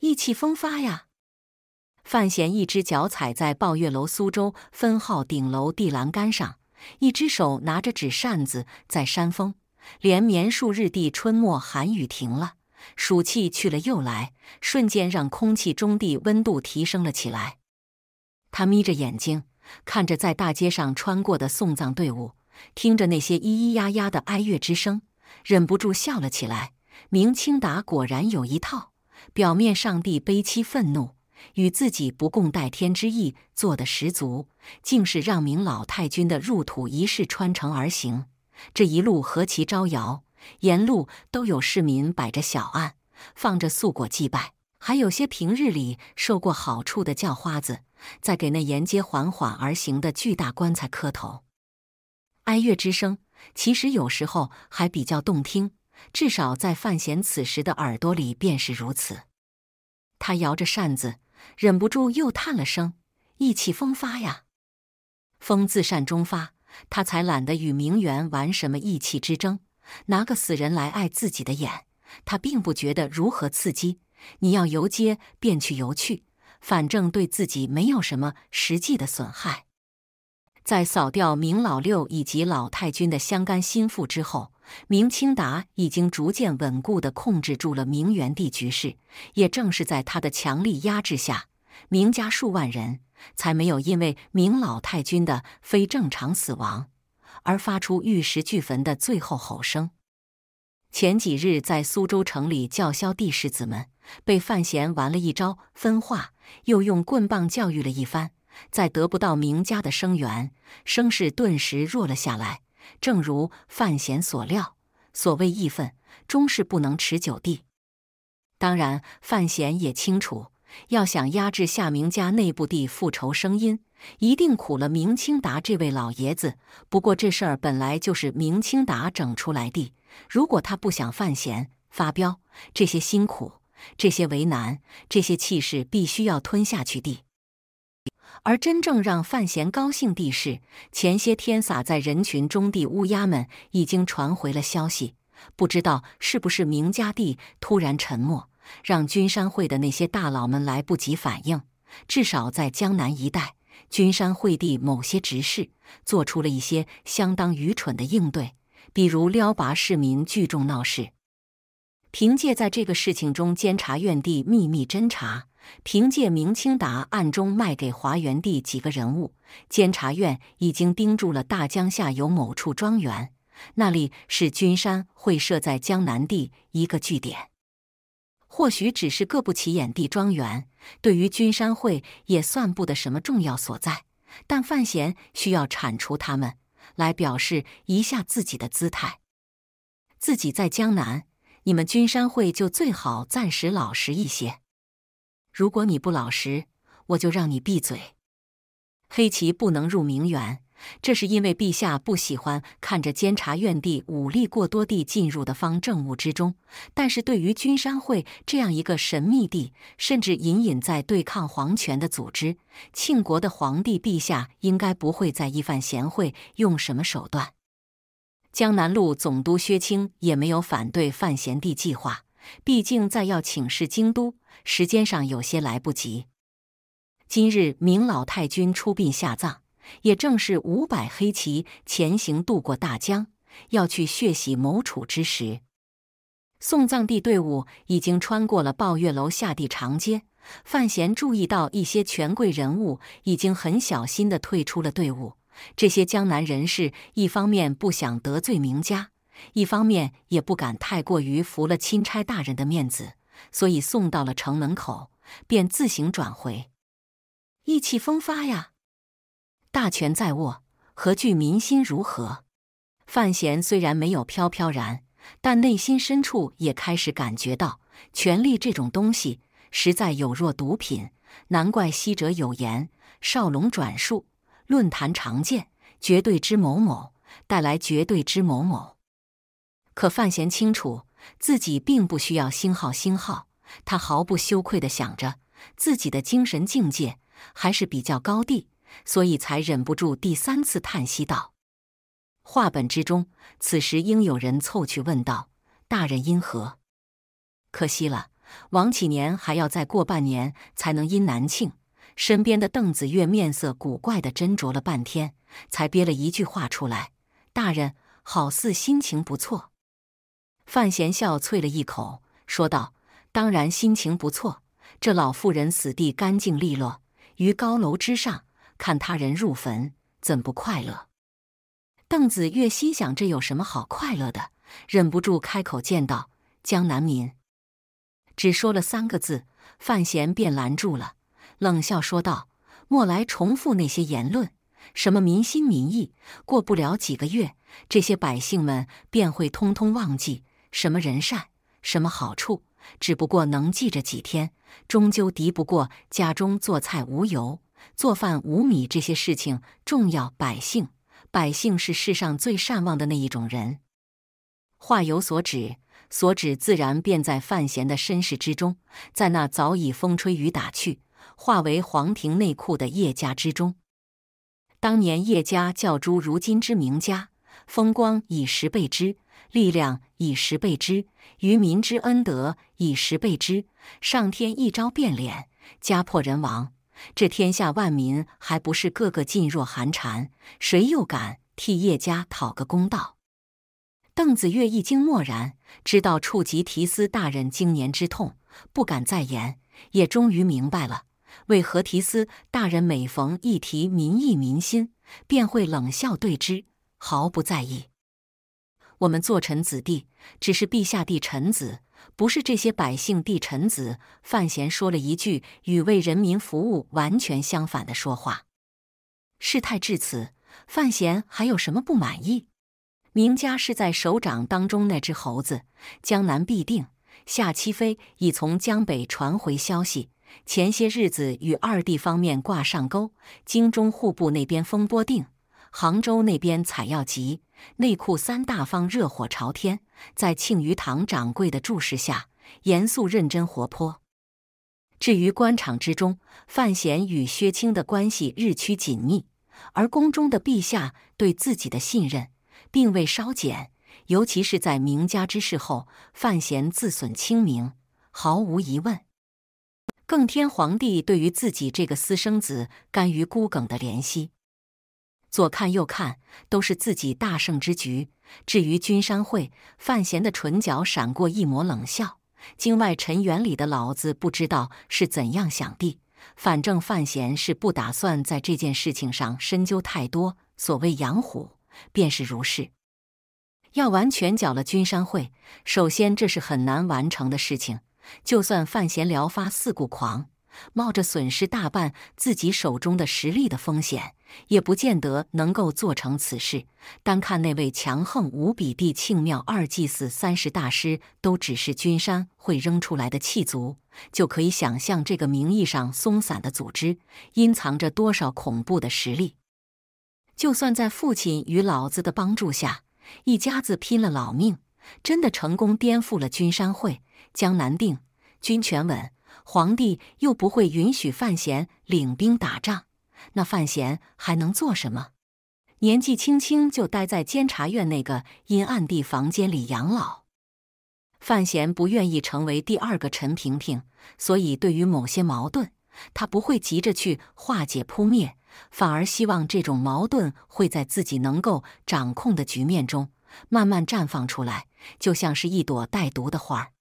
意气风发呀！范闲一只脚踩在抱月楼苏州分号顶楼地栏杆上，一只手拿着纸扇子在扇风。连绵数日的春末寒雨停了，暑气去了又来，瞬间让空气中地温度提升了起来。他眯着眼睛看着在大街上穿过的送葬队伍，听着那些咿咿呀呀的哀乐之声，忍不住笑了起来。明清达果然有一套。表面上帝悲戚愤怒，与自己不共戴天之意做得十足，竟是让明老太君的入土仪式穿城而行。这一路何其招摇！沿路都有市民摆着小案，放着素果祭拜，还有些平日里受过好处的叫花子，在给那沿街缓缓而行的巨大棺材磕头。哀乐之声，其实有时候还比较动听。至少在范闲此时的耳朵里便是如此。他摇着扇子，忍不住又叹了声：“意气风发呀，风自扇中发。”他才懒得与明媛玩什么意气之争，拿个死人来碍自己的眼，他并不觉得如何刺激。你要游街便去游去，反正对自己没有什么实际的损害。在扫掉明老六以及老太君的相干心腹之后。明清达已经逐渐稳固地控制住了明元帝局势，也正是在他的强力压制下，明家数万人才没有因为明老太君的非正常死亡而发出玉石俱焚的最后吼声。前几日在苏州城里叫嚣帝世子们，被范闲玩了一招分化，又用棍棒教育了一番，再得不到明家的声援，声势顿时弱了下来。正如范闲所料，所谓义愤终是不能持久的。当然，范闲也清楚，要想压制夏明家内部的复仇声音，一定苦了明清达这位老爷子。不过，这事儿本来就是明清达整出来的。如果他不想范闲发飙，这些辛苦、这些为难、这些气势，必须要吞下去的。而真正让范闲高兴的是，前些天撒在人群中的乌鸦们已经传回了消息。不知道是不是明家地突然沉默，让君山会的那些大佬们来不及反应。至少在江南一带，君山会地某些执事做出了一些相当愚蠢的应对，比如撩拔市民聚众闹事。凭借在这个事情中，监察院地秘密侦查。凭借明清达暗中卖给华元帝几个人物，监察院已经盯住了大江下游某处庄园，那里是君山会设在江南地一个据点。或许只是个不起眼地庄园，对于君山会也算不得什么重要所在。但范闲需要铲除他们，来表示一下自己的姿态。自己在江南，你们君山会就最好暂时老实一些。如果你不老实，我就让你闭嘴。黑棋不能入明园，这是因为陛下不喜欢看着监察院地武力过多地进入的方政务之中。但是对于君山会这样一个神秘地，甚至隐隐在对抗皇权的组织，庆国的皇帝陛下应该不会在范贤会用什么手段。江南路总督薛青也没有反对范贤帝计划。毕竟，再要请示京都，时间上有些来不及。今日明老太君出殡下葬，也正是五百黑骑前行渡过大江，要去血洗某楚之时。送葬地队伍已经穿过了抱月楼下地长街。范闲注意到，一些权贵人物已经很小心的退出了队伍。这些江南人士一方面不想得罪名家。一方面也不敢太过于服了钦差大人的面子，所以送到了城门口，便自行转回。意气风发呀，大权在握，何惧民心？如何？范闲虽然没有飘飘然，但内心深处也开始感觉到，权力这种东西实在有若毒品。难怪昔者有言：“少龙转述，论坛常见，绝对之某某带来绝对之某某。”可范闲清楚自己并不需要星号星号，他毫不羞愧地想着自己的精神境界还是比较高地，所以才忍不住第三次叹息道：“话本之中，此时应有人凑去问道，大人因何？”可惜了，王启年还要再过半年才能因南庆身边的邓子越面色古怪的斟酌了半天，才憋了一句话出来：“大人好似心情不错。”范闲笑啐了一口，说道：“当然心情不错。这老妇人死地干净利落，于高楼之上看他人入坟，怎不快乐？”邓子越心想：这有什么好快乐的？忍不住开口见到江南民，只说了三个字，范闲便拦住了，冷笑说道：“莫来重复那些言论，什么民心民意，过不了几个月，这些百姓们便会通通忘记。”什么人善，什么好处，只不过能记着几天，终究敌不过家中做菜无油、做饭无米这些事情重要。百姓，百姓是世上最善忘的那一种人。话有所指，所指自然便在范闲的身世之中，在那早已风吹雨打去、化为皇庭内库的叶家之中。当年叶家教诸，如今之名家，风光以十倍之。力量以十倍之，于民之恩德以十倍之。上天一朝变脸，家破人亡，这天下万民还不是个个噤若寒蝉？谁又敢替叶家讨个公道？邓子越一惊默然，知道触及提斯大人经年之痛，不敢再言，也终于明白了为何提斯大人每逢一提民意民心，便会冷笑对之，毫不在意。我们做臣子弟，只是陛下帝臣子，不是这些百姓帝臣子。范闲说了一句与为人民服务完全相反的说话。事态至此，范闲还有什么不满意？明家是在手掌当中那只猴子，江南必定。夏七妃已从江北传回消息，前些日子与二弟方面挂上钩，京中户部那边风波定。杭州那边采药集内库三大方热火朝天，在庆余堂掌柜的注视下，严肃认真活泼。至于官场之中，范闲与薛青的关系日趋紧密，而宫中的陛下对自己的信任并未稍减，尤其是在明家之事后，范闲自损清明，毫无疑问，更添皇帝对于自己这个私生子甘于孤梗的怜惜。左看右看都是自己大胜之局。至于君山会，范闲的唇角闪过一抹冷笑。京外陈缘里的老子不知道是怎样想的，反正范闲是不打算在这件事情上深究太多。所谓养虎，便是如是。要完全剿了君山会，首先这是很难完成的事情。就算范闲聊发四顾狂。冒着损失大半自己手中的实力的风险，也不见得能够做成此事。单看那位强横无比的庆庙二祭祀三十大师，都只是君山会扔出来的弃卒，就可以想象这个名义上松散的组织，隐藏着多少恐怖的实力。就算在父亲与老子的帮助下，一家子拼了老命，真的成功颠覆了君山会，江南定，军权稳。皇帝又不会允许范闲领兵打仗，那范闲还能做什么？年纪轻轻就待在监察院那个阴暗地房间里养老。范闲不愿意成为第二个陈萍萍，所以对于某些矛盾，他不会急着去化解扑灭，反而希望这种矛盾会在自己能够掌控的局面中慢慢绽放出来，就像是一朵带毒的花。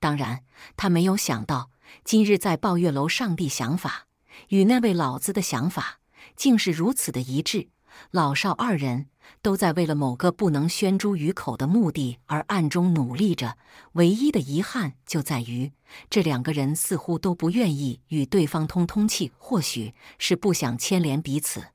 当然，他没有想到。今日在抱月楼上帝想法，与那位老子的想法，竟是如此的一致。老少二人，都在为了某个不能宣诸于口的目的而暗中努力着。唯一的遗憾就在于，这两个人似乎都不愿意与对方通通气，或许是不想牵连彼此。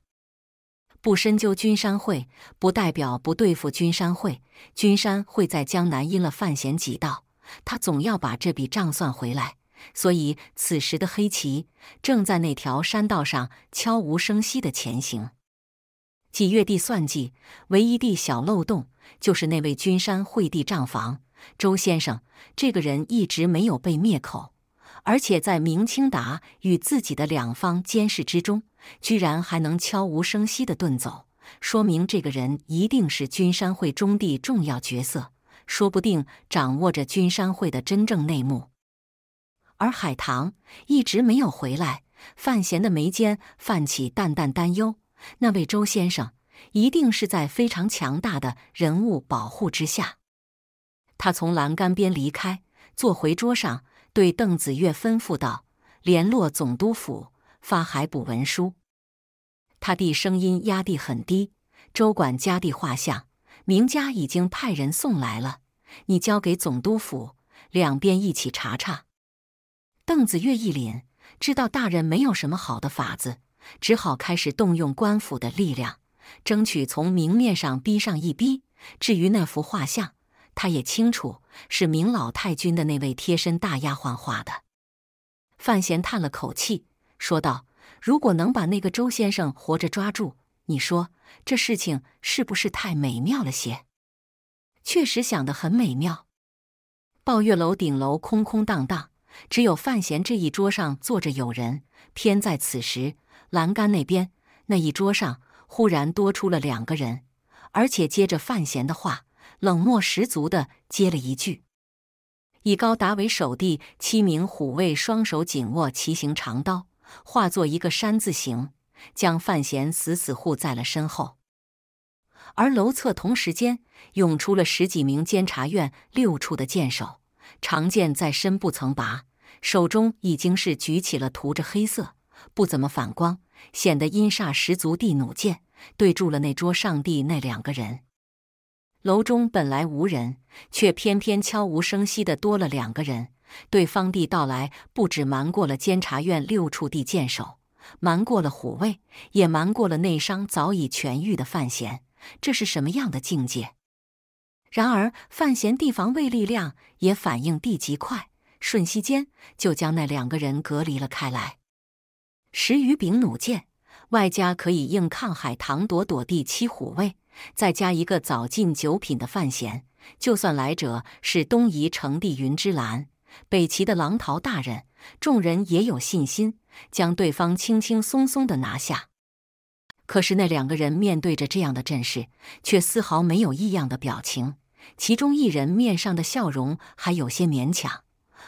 不深究君山会，不代表不对付君山会。君山会在江南阴了范闲几道，他总要把这笔账算回来。所以，此时的黑骑正在那条山道上悄无声息的前行。几月帝算计，唯一地小漏洞就是那位君山会地账房周先生。这个人一直没有被灭口，而且在明清达与自己的两方监视之中，居然还能悄无声息的遁走，说明这个人一定是君山会中地重要角色，说不定掌握着君山会的真正内幕。而海棠一直没有回来，范闲的眉间泛起淡淡担忧。那位周先生一定是在非常强大的人物保护之下。他从栏杆边离开，坐回桌上，对邓子越吩咐道：“联络总督府，发海捕文书。”他的声音压低很低。周管家的画像，明家已经派人送来了，你交给总督府，两边一起查查。邓子越一凛，知道大人没有什么好的法子，只好开始动用官府的力量，争取从明面上逼上一逼。至于那幅画像，他也清楚是明老太君的那位贴身大丫鬟画的。范闲叹了口气，说道：“如果能把那个周先生活着抓住，你说这事情是不是太美妙了些？”“确实想得很美妙。”抱月楼顶楼空空荡荡。只有范闲这一桌上坐着有人，偏在此时，栏杆那边那一桌上忽然多出了两个人，而且接着范闲的话，冷漠十足的接了一句：“以高达为首地七名虎卫，双手紧握骑形长刀，化作一个山字形，将范闲死死护在了身后。”而楼侧同时间涌出了十几名监察院六处的剑手，长剑在身不曾拔。手中已经是举起了涂着黑色、不怎么反光、显得阴煞十足地弩箭，对住了那桌上地那两个人。楼中本来无人，却偏偏悄无声息地多了两个人。对方帝到来，不止瞒过了监察院六处地监手，瞒过了虎卫，也瞒过了内伤早已痊愈的范闲。这是什么样的境界？然而，范闲地防卫力量也反应地极快。瞬息间就将那两个人隔离了开来，十余柄弩箭，外加可以硬抗海棠朵朵第七虎卫，再加一个早进九品的范闲，就算来者是东夷成帝云之澜、北齐的狼桃大人，众人也有信心将对方轻轻松松的拿下。可是那两个人面对着这样的阵势，却丝毫没有异样的表情，其中一人面上的笑容还有些勉强。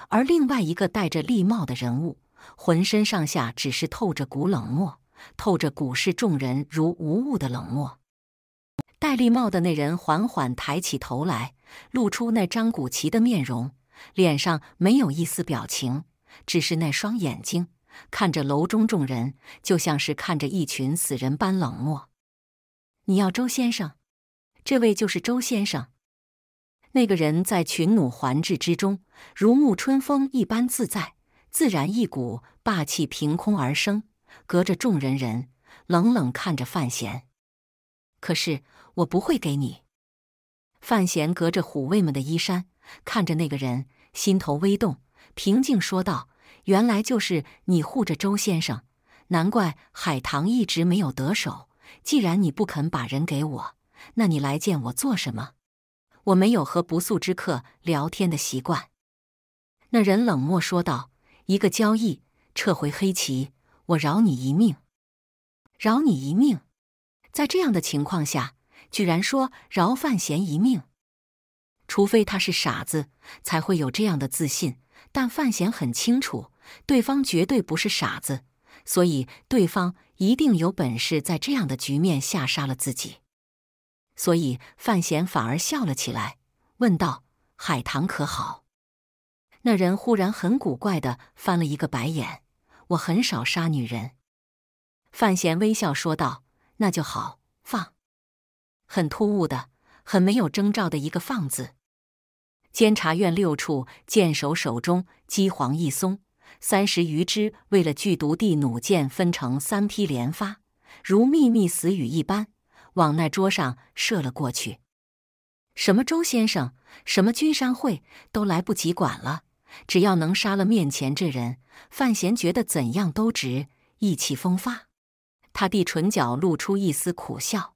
而另外一个戴着笠帽的人物，浑身上下只是透着股冷漠，透着股市众人如无物的冷漠。戴笠帽的那人缓缓抬起头来，露出那张古奇的面容，脸上没有一丝表情，只是那双眼睛看着楼中众人，就像是看着一群死人般冷漠。你要周先生？这位就是周先生。那个人在群弩环峙之中，如沐春风一般自在，自然一股霸气凭空而生。隔着众人，人冷冷看着范闲。可是我不会给你。范闲隔着虎卫们的衣衫，看着那个人，心头微动，平静说道：“原来就是你护着周先生，难怪海棠一直没有得手。既然你不肯把人给我，那你来见我做什么？”我没有和不速之客聊天的习惯。”那人冷漠说道，“一个交易，撤回黑棋，我饶你一命，饶你一命。在这样的情况下，居然说饶范闲一命，除非他是傻子，才会有这样的自信。但范闲很清楚，对方绝对不是傻子，所以对方一定有本事在这样的局面下杀了自己。”所以，范闲反而笑了起来，问道：“海棠可好？”那人忽然很古怪的翻了一个白眼：“我很少杀女人。”范闲微笑说道：“那就好。”放，很突兀的，很没有征兆的一个“放”字。监察院六处箭手手中机簧一松，三十余支为了剧毒地弩箭分成三批连发，如秘密死雨一般。往那桌上射了过去，什么周先生，什么军商会，都来不及管了。只要能杀了面前这人，范闲觉得怎样都值。意气风发，他的唇角露出一丝苦笑。